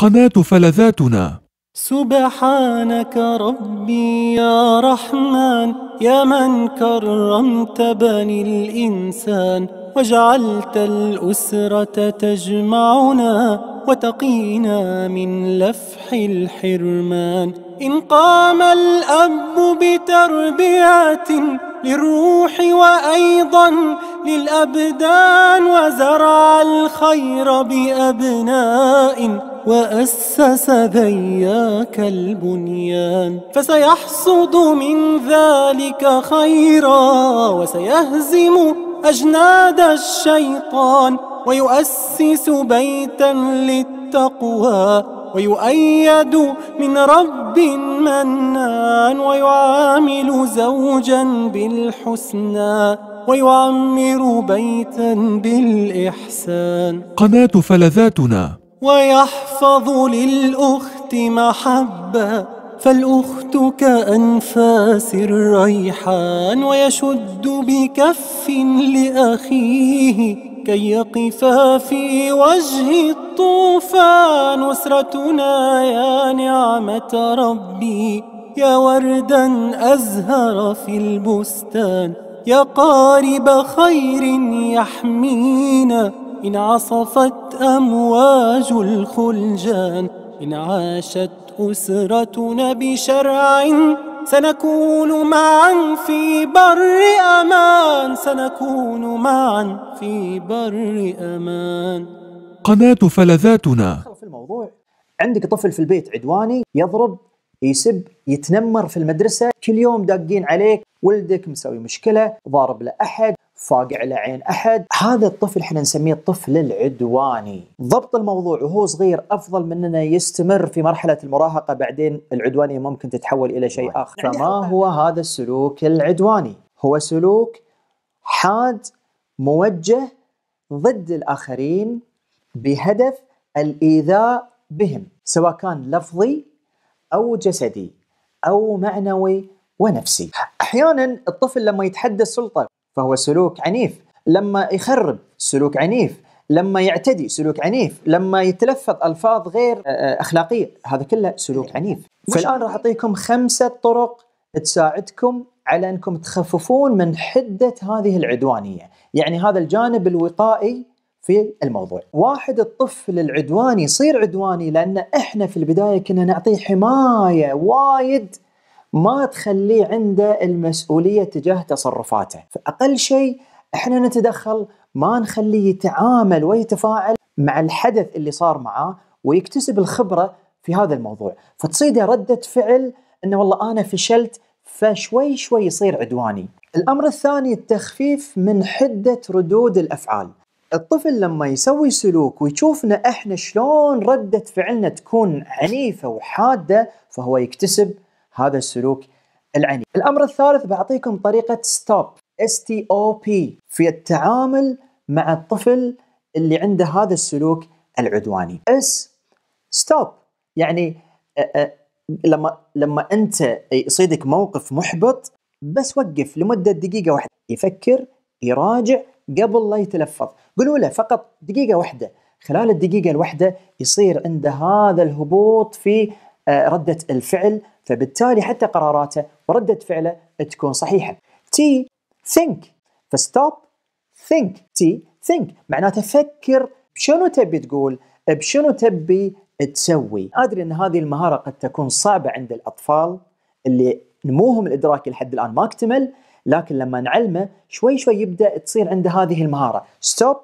قناة فلذاتنا سبحانك ربي يا رحمن يا من كرمت بني الإنسان وجعلت الأسرة تجمعنا وتقينا من لفح الحرمان إن قام الأب بتربية للروح وأيضا للأبدان وزرع الخير بأبناء وأسس ذياك البنيان فسيحصد من ذلك خيرا وسيهزم أجناد الشيطان ويؤسس بيتا للتقوى ويؤيد من رب منان ويعامل زوجا بالحسنى ويعمر بيتا بالإحسان قناة فلذاتنا ويحفظ للأخت محبة فالأخت كأنفاس الريحان ويشد بكف لأخيه كي يقفا في وجه الطوفان أسرتنا يا نعمة ربي يا وردا أزهر في البستان يا قارب خير يحمينا إن عصفت أمواج الخلجان إن عاشت أسرتنا بشرع سنكون معا في بر أمان سنكون معا في بر أمان قناة فلذاتنا في الموضوع عندك طفل في البيت عدواني يضرب يسب يتنمر في المدرسة كل يوم داقين عليك ولدك مسوي مشكلة ضارب لأحد فاقع لعين احد هذا الطفل احنا نسميه الطفل العدواني ضبط الموضوع وهو صغير افضل من انه يستمر في مرحله المراهقه بعدين العدوانيه ممكن تتحول الى شيء اخر فما هو هذا السلوك العدواني هو سلوك حاد موجه ضد الاخرين بهدف الايذاء بهم سواء كان لفظي او جسدي او معنوي ونفسي احيانا الطفل لما يتحدى السلطه فهو سلوك عنيف لما يخرب سلوك عنيف لما يعتدي سلوك عنيف لما يتلفظ الفاظ غير آه، آه، اخلاقيه هذا كله سلوك إيه. عنيف فالان راح اعطيكم خمسه طرق تساعدكم على انكم تخففون من حده هذه العدوانيه يعني هذا الجانب الوقائي في الموضوع واحد الطفل العدواني يصير عدواني لان احنا في البدايه كنا نعطيه حمايه وايد ما تخليه عنده المسؤوليه تجاه تصرفاته، فاقل شيء احنا نتدخل ما نخليه يتعامل ويتفاعل مع الحدث اللي صار معاه ويكتسب الخبره في هذا الموضوع، فتصيده رده فعل انه والله انا فشلت فشوي شوي يصير عدواني. الامر الثاني التخفيف من حده ردود الافعال. الطفل لما يسوي سلوك ويشوفنا احنا شلون رده فعلنا تكون عنيفه وحاده فهو يكتسب هذا السلوك العنيف. الأمر الثالث بعطيكم طريقة ستوب اس تي او بي في التعامل مع الطفل اللي عنده هذا السلوك العدواني اس ستوب يعني لما لما انت يصيدك موقف محبط بس وقف لمده دقيقه واحده يفكر يراجع قبل لا يتلفظ قولوا له فقط دقيقه واحده خلال الدقيقه الواحده يصير عنده هذا الهبوط في رده الفعل فبالتالي حتى قراراته وردة فعله تكون صحيحة تي think فستوب think تي think معناته فكر بشنو تبي تقول بشنو تبي تسوي أدري أن هذه المهارة قد تكون صعبة عند الأطفال اللي نموهم الإدراكي لحد الآن ما اكتمل لكن لما نعلمه شوي شوي يبدأ تصير عنده هذه المهارة stop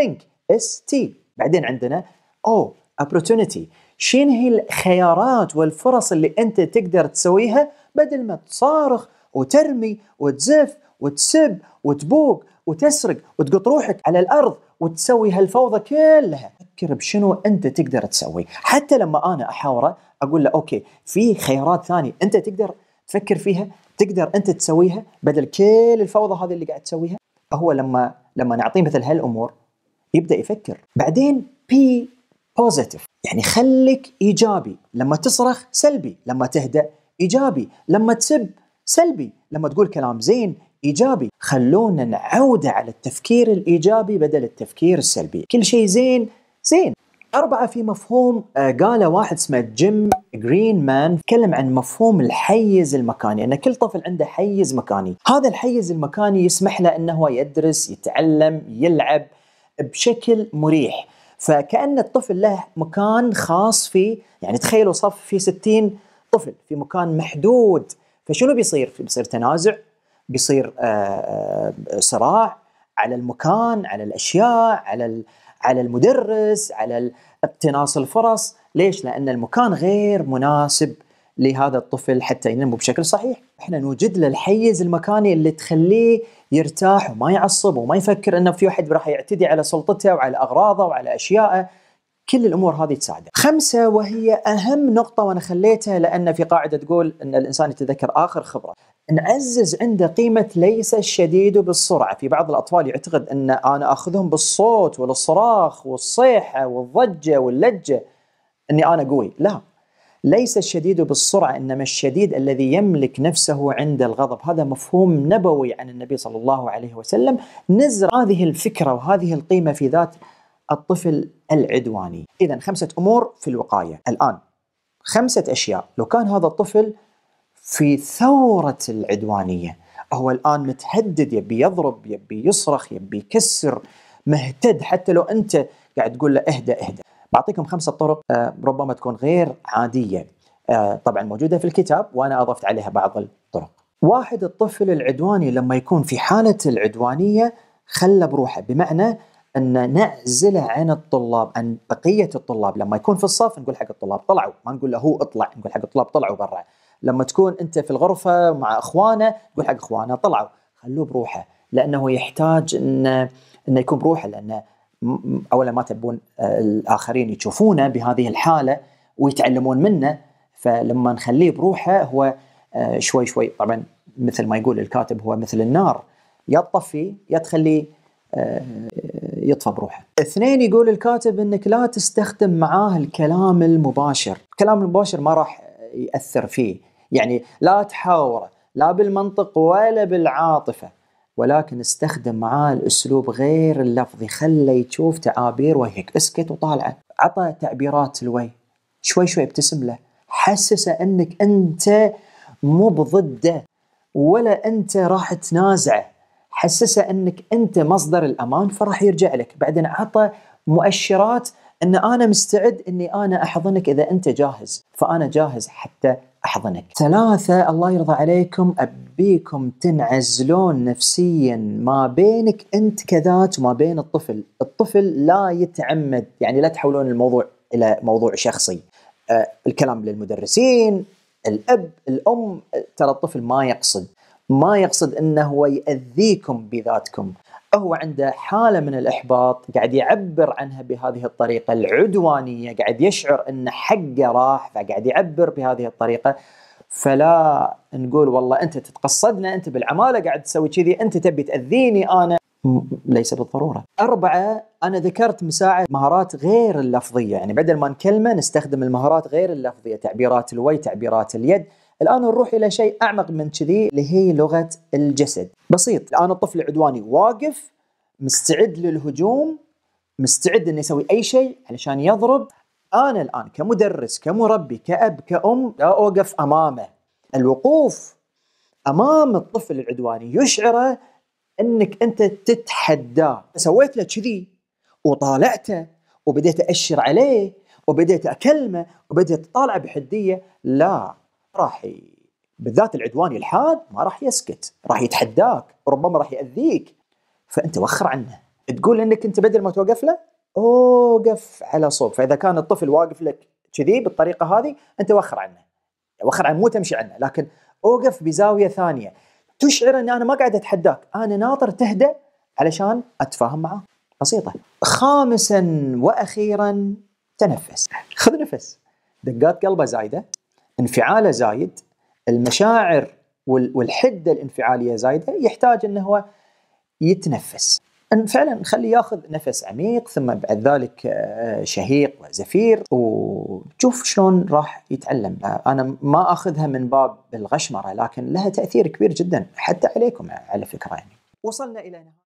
think S T بعدين عندنا O opportunity شنو هي الخيارات والفرص اللي انت تقدر تسويها بدل ما تصارخ وترمي وتزف وتسب وتبوق وتسرق وتقط روحك على الارض وتسوي هالفوضى كلها فكر بشنو انت تقدر تسوي حتى لما انا احاوره اقول له اوكي في خيارات ثانيه انت تقدر تفكر فيها تقدر انت تسويها بدل كل الفوضى هذه اللي قاعد تسويها هو لما لما نعطيه مثل هالامور يبدا يفكر بعدين بي بوزيتيف يعني خليك ايجابي لما تصرخ سلبي لما تهدأ ايجابي لما تسب سلبي لما تقول كلام زين ايجابي خلونا نعوده على التفكير الايجابي بدل التفكير السلبي كل شيء زين زين أربعة في مفهوم آه، قاله واحد اسمه جيم جرين مان تكلم عن مفهوم الحيز المكاني أن كل طفل عنده حيز مكاني هذا الحيز المكاني يسمح له أنه يدرس يتعلم يلعب بشكل مريح فكأن الطفل له مكان خاص في يعني تخيلوا صف فيه 60 طفل في مكان محدود فشنو بيصير؟ بيصير تنازع بيصير آه، آه، صراع على المكان على الاشياء على على المدرس على اقتناص الفرص ليش؟ لان المكان غير مناسب لهذا الطفل حتى ينمو بشكل صحيح احنا نوجد له الحيز المكاني اللي تخليه يرتاح وما يعصب وما يفكر انه في واحد راح يعتدي على سلطته وعلى اغراضه وعلى اشيائه كل الامور هذه تساعده. خمسه وهي اهم نقطه وانا خليتها لان في قاعده تقول ان الانسان يتذكر اخر خبره. نعزز عنده قيمه ليس الشديد بالسرعه، في بعض الاطفال يعتقد ان انا اخذهم بالصوت والصراخ والصيحه والضجه واللجه اني انا قوي، لا ليس الشديد بالسرعه انما الشديد الذي يملك نفسه عند الغضب هذا مفهوم نبوي عن النبي صلى الله عليه وسلم نزر هذه الفكره وهذه القيمه في ذات الطفل العدواني اذا خمسه امور في الوقايه الان خمسه اشياء لو كان هذا الطفل في ثوره العدوانيه هو الان متهدد يبي يضرب يبي يصرخ يبي يكسر مهتد حتى لو انت قاعد تقول له اهدى اهدى بعطيكم خمسه طرق آه، ربما تكون غير عاديه آه، طبعا موجوده في الكتاب وانا اضفت عليها بعض الطرق. واحد الطفل العدواني لما يكون في حاله العدوانيه خلى بروحه بمعنى ان نعزله عن الطلاب عن بقيه الطلاب لما يكون في الصف نقول حق الطلاب طلعوا ما نقول له هو اطلع نقول حق الطلاب طلعوا برا لما تكون انت في الغرفه مع اخوانه نقول حق اخوانه طلعوا خلوه بروحه لانه يحتاج انه انه يكون بروحه لانه اولا ما تبون آه، الاخرين يشوفونه بهذه الحاله ويتعلمون منه فلما نخليه بروحه هو آه، شوي شوي طبعا مثل ما يقول الكاتب هو مثل النار يا تطفي يا تخليه آه، يطفى بروحه. اثنين يقول الكاتب انك لا تستخدم معاه الكلام المباشر، الكلام المباشر ما راح ياثر فيه، يعني لا تحاوره لا بالمنطق ولا بالعاطفه، ولكن استخدم معاه الاسلوب غير اللفظي خله يشوف تعابير وجهك اسكت وطالعه عطى تعبيرات الوجه شوي شوي ابتسم له حسسه انك انت مو بضده ولا انت راح تنازعه حسسه انك انت مصدر الامان فراح يرجع لك بعدين عطى مؤشرات ان انا مستعد اني انا احضنك اذا انت جاهز فانا جاهز حتى أحضنك ثلاثة الله يرضى عليكم أبيكم تنعزلون نفسيا ما بينك أنت كذات وما بين الطفل الطفل لا يتعمد يعني لا تحولون الموضوع إلى موضوع شخصي أه الكلام للمدرسين الأب الأم ترى الطفل ما يقصد ما يقصد أنه هو يأذيكم بذاتكم هو عنده حالة من الإحباط قاعد يعبر عنها بهذه الطريقة العدوانية قاعد يشعر أن حقه راح فقاعد يعبر بهذه الطريقة فلا نقول والله أنت تتقصدنا أنت بالعمالة قاعد تسوي كذي أنت تبي تأذيني أنا ليس بالضرورة أربعة أنا ذكرت مساعد مهارات غير اللفظية يعني بدل ما نكلمة نستخدم المهارات غير اللفظية تعبيرات الوجه تعبيرات اليد الآن نروح إلى شيء أعمق من كذي اللي هي لغة الجسد بسيط الآن الطفل العدواني واقف مستعد للهجوم مستعد انه يسوي اي شيء علشان يضرب انا الان كمدرس كمربي كاب كام لا اوقف امامه الوقوف امام الطفل العدواني يشعره انك انت تتحداه سويت له كذي وطالعته وبديت اشر عليه وبديت اكلمه وبديت اطالعه بحديه لا راح ي... بالذات العدواني الحاد ما راح يسكت راح يتحداك ربما راح يأذيك فأنت وخر عنه تقول أنك أنت بدل ما توقف له اوقف على صوب فإذا كان الطفل واقف لك كذي بالطريقة هذه أنت وخر عنه وخر عنه مو تمشي عنه لكن اوقف بزاوية ثانية تشعر أن أنا ما قاعد أتحداك أنا ناطر تهدأ علشان أتفاهم معه بسيطة خامسا وأخيرا تنفس خذ نفس دقات قلبه زايدة انفعاله زايد المشاعر والحده الانفعاليه زايده يحتاج انه هو يتنفس ان فعلا نخليه ياخذ نفس عميق ثم بعد ذلك آه، شهيق وزفير وشوف شلون راح يتعلم آه، انا ما اخذها من باب الغشمره لكن لها تاثير كبير جدا حتى عليكم آه، على فكره يعني وصلنا الى نهايه